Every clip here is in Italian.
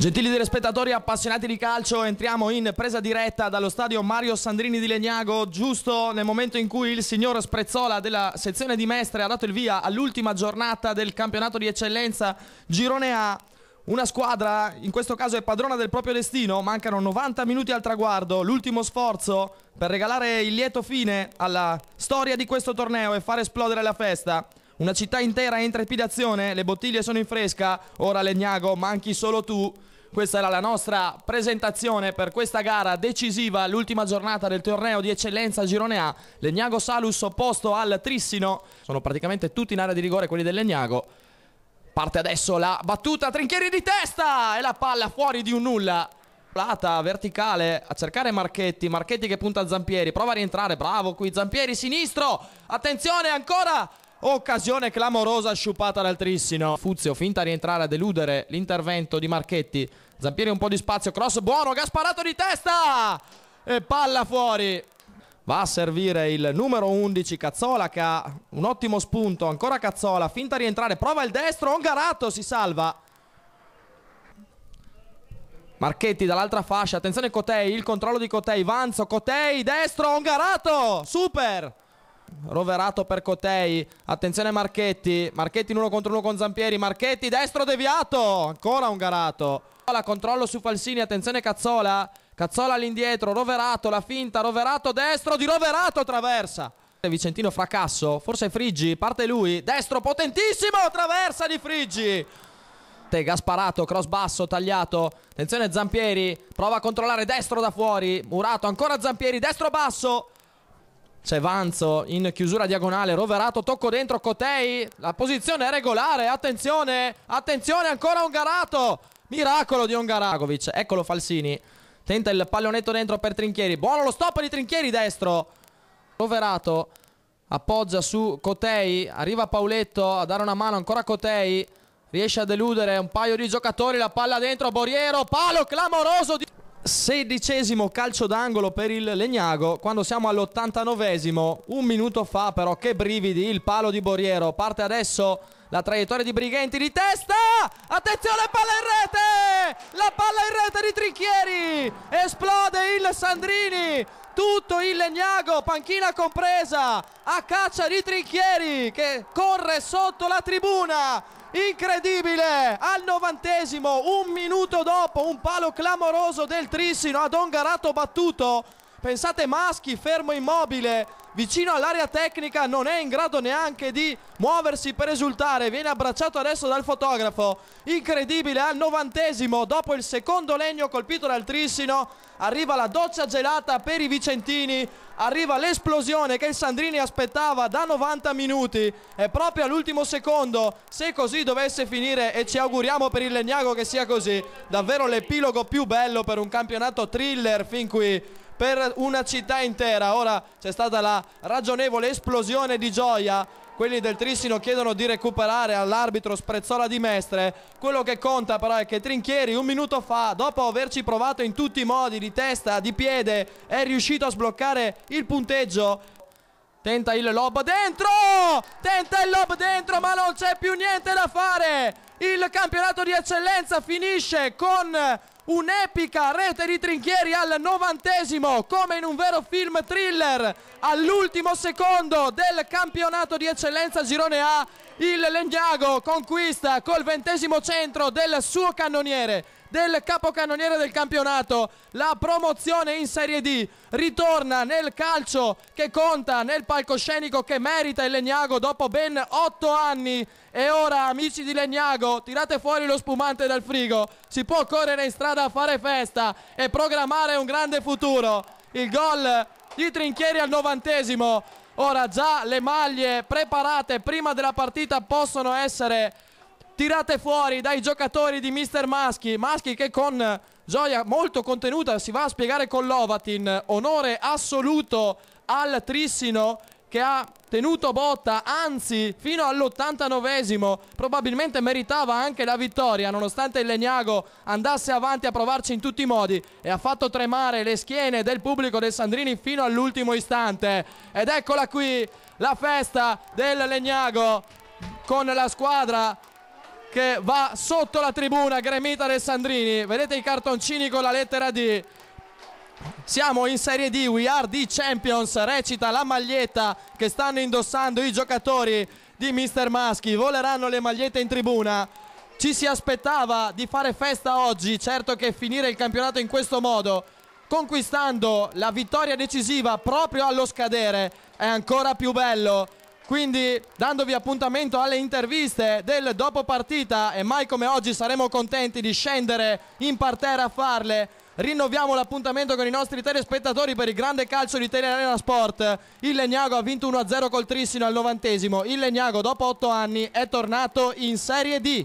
Gentili telespettatori appassionati di calcio, entriamo in presa diretta dallo stadio Mario Sandrini di Legnago, giusto nel momento in cui il signor Sprezzola della sezione di Mestre ha dato il via all'ultima giornata del campionato di eccellenza Girone A. Una squadra, in questo caso è padrona del proprio destino, mancano 90 minuti al traguardo, l'ultimo sforzo per regalare il lieto fine alla storia di questo torneo e far esplodere la festa. Una città intera in trepidazione, le bottiglie sono in fresca, ora Legnago manchi solo tu. Questa era la nostra presentazione per questa gara decisiva, l'ultima giornata del torneo di eccellenza Girone A. Legnago Salus opposto al Trissino. Sono praticamente tutti in area di rigore quelli del Legnago. Parte adesso la battuta, Trinchieri di testa e la palla fuori di un nulla. Plata verticale a cercare Marchetti, Marchetti che punta a Zampieri, prova a rientrare, bravo qui Zampieri sinistro, attenzione ancora Occasione clamorosa sciupata dal Trissino. Fuzio finta a rientrare a deludere l'intervento di Marchetti. Zampieri un po' di spazio, cross buono, Gasparato di testa! E palla fuori. Va a servire il numero 11 Cazzola che ha un ottimo spunto, ancora Cazzola, finta a rientrare, prova il destro, Ongarato si salva. Marchetti dall'altra fascia, attenzione Cotei, il controllo di Cotei, Vanzo, Cotei, destro, Ongarato, super! Roverato per Cotei. Attenzione Marchetti. Marchetti in uno contro uno con Zampieri. Marchetti destro deviato. Ancora un garato. La controllo su Falsini. Attenzione Cazzola. Cazzola all'indietro. Roverato. La finta. Roverato destro di Roverato. Traversa. Vicentino fracasso. Forse Friggi. Parte lui. Destro potentissimo. Traversa di Friggi. Ortega sparato, cross basso, tagliato. Attenzione Zampieri, prova a controllare destro da fuori. Murato ancora Zampieri, destro basso. C'è Vanzo in chiusura diagonale, roverato, tocco dentro, Cotei, la posizione è regolare, attenzione, attenzione, ancora Ongarato, miracolo di Ongaragovic, eccolo Falsini, tenta il pallonetto dentro per Trinchieri, buono lo stop di Trinchieri destro, roverato, appoggia su Cotei, arriva Pauletto a dare una mano, ancora a Cotei, riesce a deludere un paio di giocatori, la palla dentro, Boriero, palo clamoroso di... Sedicesimo calcio d'angolo per il Legnago quando siamo all'89esimo, un minuto fa però che brividi il palo di Boriero, parte adesso la traiettoria di Brighenti di testa, attenzione palla in rete, la palla in rete di Trinchieri, esplode il Sandrini, tutto il Legnago, panchina compresa, a caccia di Trinchieri che corre sotto la tribuna, incredibile al novantesimo un minuto dopo un palo clamoroso del Trissino ad Ongarato battuto pensate Maschi fermo immobile vicino all'area tecnica non è in grado neanche di muoversi per esultare viene abbracciato adesso dal fotografo incredibile al novantesimo dopo il secondo legno colpito dal Trissino arriva la doccia gelata per i Vicentini arriva l'esplosione che il Sandrini aspettava da 90 minuti è proprio all'ultimo secondo se così dovesse finire e ci auguriamo per il Legnago che sia così davvero l'epilogo più bello per un campionato thriller fin qui per una città intera. Ora c'è stata la ragionevole esplosione di gioia quelli del Trissino chiedono di recuperare all'arbitro Sprezzola di Mestre. Quello che conta però è che Trinchieri un minuto fa, dopo averci provato in tutti i modi, di testa, di piede, è riuscito a sbloccare il punteggio. Tenta il lob dentro! Tenta il lob dentro ma non c'è più niente da fare! Il campionato di eccellenza finisce con un'epica rete di Trinchieri al novantesimo come in un vero film thriller all'ultimo secondo del campionato di eccellenza girone A il Legnago conquista col ventesimo centro del suo cannoniere del capocannoniere del campionato. La promozione in Serie D ritorna nel calcio che conta, nel palcoscenico che merita il Legnago dopo ben otto anni. E ora, amici di Legnago, tirate fuori lo spumante dal frigo. Si può correre in strada a fare festa e programmare un grande futuro. Il gol di Trinchieri al novantesimo. Ora già le maglie preparate prima della partita possono essere tirate fuori dai giocatori di Mr. Maschi. Maschi che con eh, gioia molto contenuta si va a spiegare con Lovatin. Onore assoluto al Trissino che ha tenuto botta, anzi fino all'89esimo probabilmente meritava anche la vittoria nonostante il Legnago andasse avanti a provarci in tutti i modi e ha fatto tremare le schiene del pubblico del Sandrini fino all'ultimo istante ed eccola qui la festa del Legnago con la squadra che va sotto la tribuna gremita Alessandrini Vedete i cartoncini con la lettera D. Siamo in Serie D, We Are the Champions, recita la maglietta che stanno indossando i giocatori di Mister Maschi. Voleranno le magliette in tribuna. Ci si aspettava di fare festa oggi, certo che finire il campionato in questo modo, conquistando la vittoria decisiva proprio allo scadere, è ancora più bello. Quindi dandovi appuntamento alle interviste del dopo partita e mai come oggi saremo contenti di scendere in parterre a farle. Rinnoviamo l'appuntamento con i nostri telespettatori per il grande calcio di Telearena Sport. Il Legnago ha vinto 1-0 col Trissino al novantesimo. Il Legnago dopo 8 anni è tornato in Serie D.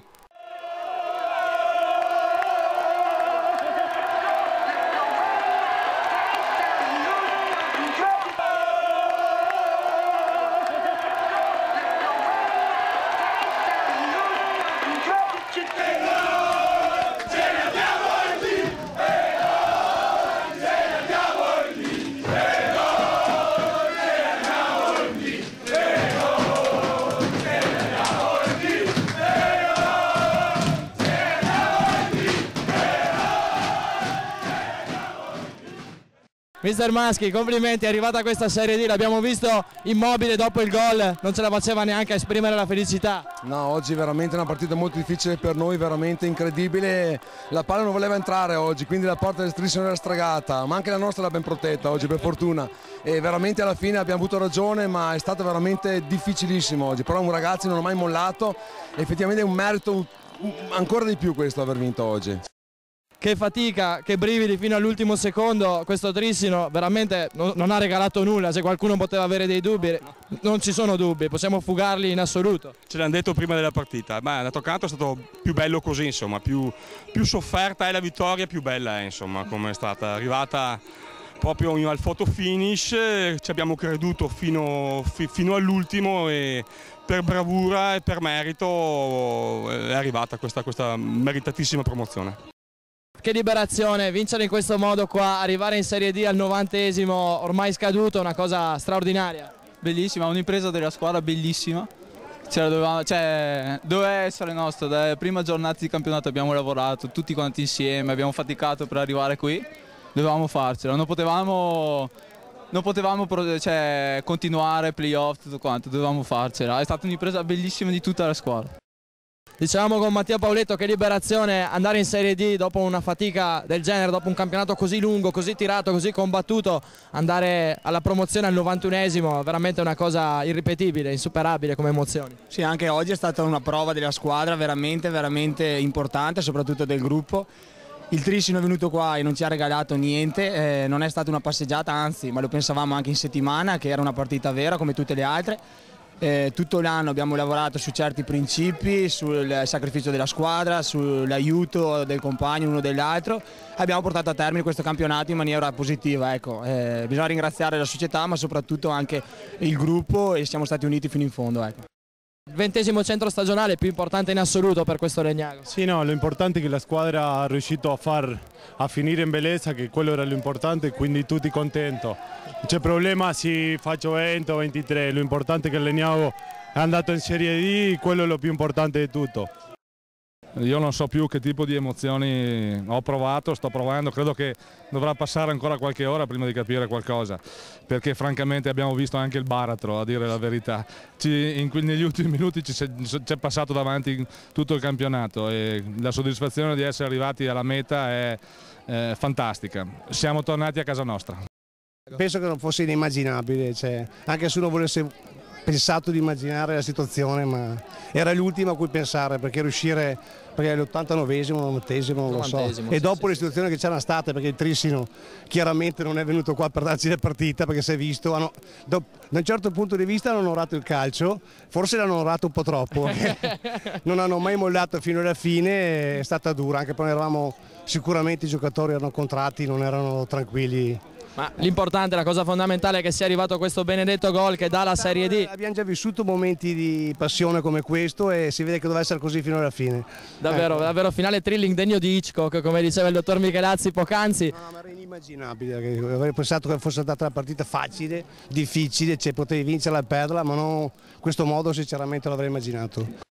Mister Maschi, complimenti, è arrivata questa Serie D, l'abbiamo visto immobile dopo il gol, non ce la faceva neanche a esprimere la felicità. No, oggi veramente una partita molto difficile per noi, veramente incredibile, la palla non voleva entrare oggi, quindi la porta del striscio non era stregata, ma anche la nostra era ben protetta oggi per fortuna e veramente alla fine abbiamo avuto ragione, ma è stato veramente difficilissimo oggi, però un ragazzo non ha mai mollato, effettivamente è un merito ancora di più questo aver vinto oggi che fatica, che brividi fino all'ultimo secondo, questo Trissino veramente non, non, ha regalato nulla, se qualcuno poteva avere dei dubbi, non ci sono dubbi, possiamo fugarli in assoluto. Ce l'hanno detto prima della partita, ma da canto è stato più bello così, insomma, più, più sofferta è la vittoria, più bella è, insomma, come è stata arrivata proprio al photo finish, ci abbiamo creduto fino, fi, fino all'ultimo e per bravura e per merito è arrivata questa, questa meritatissima promozione che liberazione, vincere in questo modo qua, arrivare in Serie D al novantesimo, ormai scaduto, una cosa straordinaria. Bellissima, un'impresa della squadra bellissima, doveva, cioè, doveva essere nostra, dalla prima giornata di campionato abbiamo lavorato tutti quanti insieme, abbiamo faticato per arrivare qui, dovevamo farcela, non potevamo non potevamo cioè, continuare, playoff, tutto quanto, dovevamo farcela. È stata un'impresa bellissima di tutta la squadra. Diciamo con Mattia Pauletto che liberazione andare in Serie D dopo una fatica del genere, dopo un campionato così lungo, così tirato, così combattuto, andare alla promozione al 91esimo, veramente una cosa irripetibile, insuperabile come emozioni. Sì, anche oggi è stata una prova della squadra veramente, veramente importante, soprattutto del gruppo. Il Trissino è venuto qua e non ci ha regalato niente, eh, non è stata una passeggiata, anzi, ma lo pensavamo anche in settimana che era una partita vera come tutte le altre eh, tutto l'anno abbiamo lavorato su certi principi, sul sacrificio della squadra, sull'aiuto del compagno uno dell'altro. Abbiamo portato a termine questo campionato in maniera positiva. Ecco. Eh, bisogna ringraziare la società ma soprattutto anche il gruppo e siamo stati uniti fino in fondo. Ecco. Ventesimo centro stagionale più importante in assoluto per questo Legnago. Sì, no, lo importante è che la squadra è riuscita a, far, a finire in bellezza, che quello era l'importante, quindi tutti contenti. Non c'è problema se faccio 20 o 23, l'importante è che il Legnago è andato in Serie D, quello è lo più importante di tutto io non so più che tipo di emozioni ho provato, sto provando, credo che dovrà passare ancora qualche ora prima di capire qualcosa, perché francamente abbiamo visto anche il baratro, a dire la verità, ci, in, negli ultimi minuti ci, è passato davanti tutto il campionato e la soddisfazione di essere arrivati alla meta è, è fantastica, siamo tornati a casa nostra. Penso che non fosse inimmaginabile, cioè, anche se uno volesse pensato di immaginare la situazione, ma era l'ultima a cui pensare perché riuscire perché l'89esimo, 90 non lo so. Sì, e dopo sì, le situazioni sì. che c'erano state, perché il Trissino chiaramente non è venuto qua per darci la partita, perché si è visto, hanno, da un certo punto di vista hanno onorato il calcio, forse l'hanno onorato un po' troppo, eh. non hanno mai mollato fino alla fine, è stata dura, anche quando eravamo sicuramente i giocatori erano contratti, non erano tranquilli ma l'importante, la cosa fondamentale è che sia arrivato questo benedetto gol che dà la Serie D. Abbiamo già vissuto momenti di passione come questo e si vede che doveva essere così fino alla fine. Davvero, ecco. davvero finale thrilling degno di Hitchcock, come diceva il dottor Michelazzi poc'anzi. No, ma era inimmaginabile, avrei pensato che fosse stata una partita facile, difficile, cioè potevi vincerla e perderla, ma non questo modo sinceramente l'avrei immaginato.